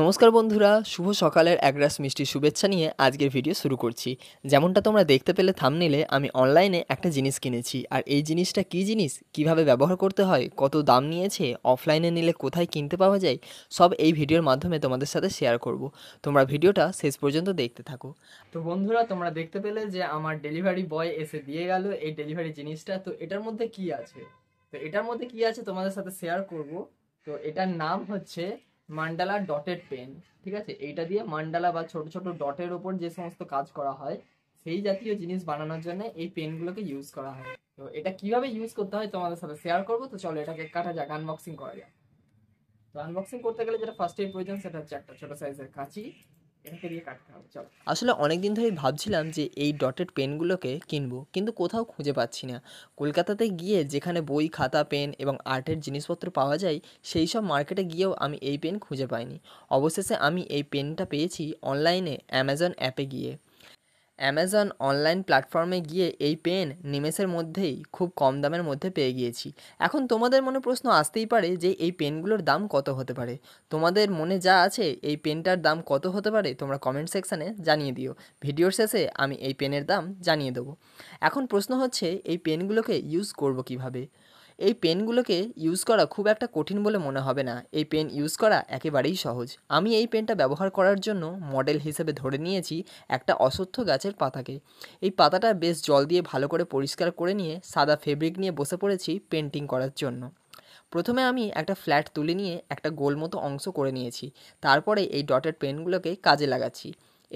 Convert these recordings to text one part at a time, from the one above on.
নমস্কার বন্ধুরা শুভ সকালের একরাস মিষ্টির শুভেচ্ছা নিয়ে আজকের ভিডিও শুরু করছি যেমনটা তোমরা দেখতে পেলে থামনিলে আমি অনলাইনে একটা জিনিস কিনেছি আর এই জিনিসটা কি জিনিস কিভাবে ব্যবহার করতে হয় কত দাম নিয়েছে অফলাইনে নিলে কোথায় কিনতে পাওয়া যায় সব এই ভিডিওর মাধ্যমে তোমাদের সাথে শেয়ার করব তোমরা ভিডিওটা শেষ পর্যন্ত দেখতে থাকো তো বন্ধুরা তোমরা দেখতে পেলে যে আমার ডেলিভারি বয় এসে দিয়ে গেল এই ডেলিভারি জিনিসটা তো এটার মধ্যে কি আছে তো এটার মধ্যে কি আছে তোমাদের সাথে শেয়ার করব তো এটার নাম হচ্ছে মান্ডালা ডটেড পেন ঠিক আছে এইটা দিয়ে মান্ডালা বা ছোট ছোট ডটের ওপর যে সমস্ত কাজ করা হয় সেই জাতীয় জিনিস বানানোর জন্য এই পেনগুলোকে ইউজ করা হয় তো এটা কিভাবে ইউজ করতে হয় তোমাদের সাথে শেয়ার করবো তো চলো এটাকে কাটা যাক আনবক্সিং করা যাক তো আনবক্সিং করতে গেলে যেটা ফার্স্টেই প্রয়োজন সেটা হচ্ছে একটা ছোট সাইজের কাঁচি আসলে অনেক দিন ধরেই ভাবছিলাম যে এই ডটেড পেনগুলোকে কিনবো কিন্তু কোথাও খুঁজে পাচ্ছি না কলকাতাতে গিয়ে যেখানে বই খাতা পেন এবং আর্টের জিনিসপত্র পাওয়া যায় সেই সব মার্কেটে গিয়েও আমি এই পেন খুঁজে পাইনি অবশেষে আমি এই পেনটা পেয়েছি অনলাইনে অ্যামাজন অ্যাপে গিয়ে অ্যামাজন অনলাইন প্ল্যাটফর্মে গিয়ে এই পেন নিমেষের মধ্যেই খুব কম দামের মধ্যে পেয়ে গিয়েছি এখন তোমাদের মনে প্রশ্ন আসতেই পারে যে এই পেনগুলোর দাম কত হতে পারে তোমাদের মনে যা আছে এই পেনটার দাম কত হতে পারে তোমরা কমেন্ট সেকশানে জানিয়ে দিও ভিডিওর শেষে আমি এই পেনের দাম জানিয়ে দেবো এখন প্রশ্ন হচ্ছে এই পেনগুলোকে ইউজ করব কিভাবে এই পেনগুলোকে ইউজ করা খুব একটা কঠিন বলে মনে হবে না এই পেন ইউজ করা একেবারেই সহজ আমি এই পেনটা ব্যবহার করার জন্য মডেল হিসেবে ধরে নিয়েছি একটা অসত্য গাছের পাতাকে এই পাতাটা বেশ জল দিয়ে ভালো করে পরিষ্কার করে নিয়ে সাদা ফেব্রিক নিয়ে বসে পড়েছি পেন্টিং করার জন্য প্রথমে আমি একটা ফ্ল্যাট তুলে নিয়ে একটা গোল মতো অংশ করে নিয়েছি তারপরে এই ডটের পেনগুলোকে কাজে লাগাচ্ছি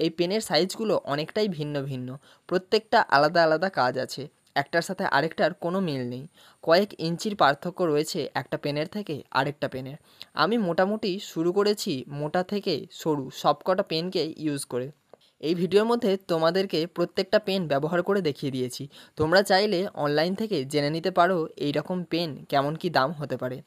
এই পেনের সাইজগুলো অনেকটাই ভিন্ন ভিন্ন প্রত্যেকটা আলাদা আলাদা কাজ আছে একটার সাথে আরেকটার কোনো মিল নেই কয়েক ইঞ্চির পার্থক্য রয়েছে একটা পেনের থেকে আরেকটা পেনের আমি মোটামুটি শুরু করেছি মোটা থেকে সরু সবকটা পেনকে ইউজ করে এই ভিডিওর মধ্যে তোমাদেরকে প্রত্যেকটা পেন ব্যবহার করে দেখিয়ে দিয়েছি তোমরা চাইলে অনলাইন থেকে জেনে নিতে পারো এই রকম পেন কেমন কি দাম হতে পারে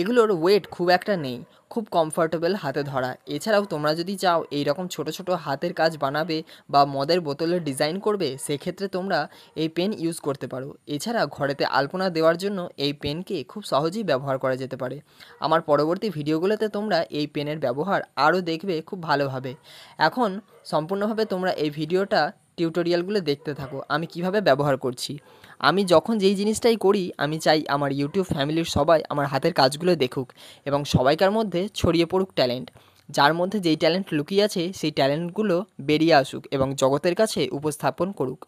এগুলোর ওয়েট খুব একটা নেই খুব কমফর্টেবল হাতে ধরা এছাড়াও তোমরা যদি চাও এই রকম ছোট ছোট হাতের কাজ বানাবে বা মদের বোতলের ডিজাইন করবে সেক্ষেত্রে তোমরা এই পেন ইউজ করতে পারো এছাড়া ঘরেতে আলপনা দেওয়ার জন্য এই পেনকে খুব সহজেই ব্যবহার করা যেতে পারে আমার পরবর্তী ভিডিওগুলোতে তোমরা এই পেনের ব্যবহার আরও দেখবে খুব ভালোভাবে এখন সম্পূর্ণভাবে তোমরা এই ভিডিওটা টিউটোরিয়ালগুলো দেখতে থাকো আমি কিভাবে ব্যবহার করছি আমি যখন যেই জিনিসটাই করি আমি চাই আমার ইউটিউব ফ্যামিলির সবাই আমার হাতের কাজগুলো দেখুক এবং সবাইকার মধ্যে ছড়িয়ে পড়ুক ট্যালেন্ট যার মধ্যে যেই ট্যালেন্ট লুকিয়ে আছে সেই ট্যালেন্টগুলো বেরিয়ে আসুক এবং জগতের কাছে উপস্থাপন করুক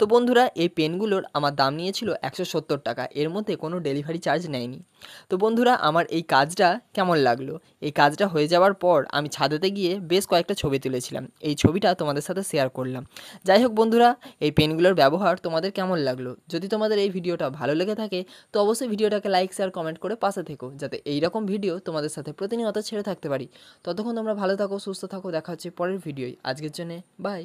তো বন্ধুরা এই পেনগুলোর আমার দাম নিয়েছিল একশো সত্তর টাকা এর মধ্যে কোনো ডেলিভারি চার্জ নেয়নি তো বন্ধুরা আমার এই কাজটা কেমন লাগলো এই কাজটা হয়ে যাওয়ার পর আমি ছাদেতে গিয়ে বেশ কয়েকটা ছবি তুলেছিলাম এই ছবিটা তোমাদের সাথে শেয়ার করলাম যাই হোক বন্ধুরা এই পেনগুলোর ব্যবহার তোমাদের কেমন লাগলো যদি তোমাদের এই ভিডিওটা ভালো লেগে থাকে তো অবশ্যই ভিডিওটাকে লাইক শেয়ার কমেন্ট করে পাশে থেকো যাতে এইরকম ভিডিও তোমাদের সাথে প্রতিনিয়ত ছেড়ে থাকতে পারি ততক্ষণ তোমরা ভালো থাকো সুস্থ থাকো দেখা হচ্ছে পরের ভিডিওয় আজকের জন্যে বাই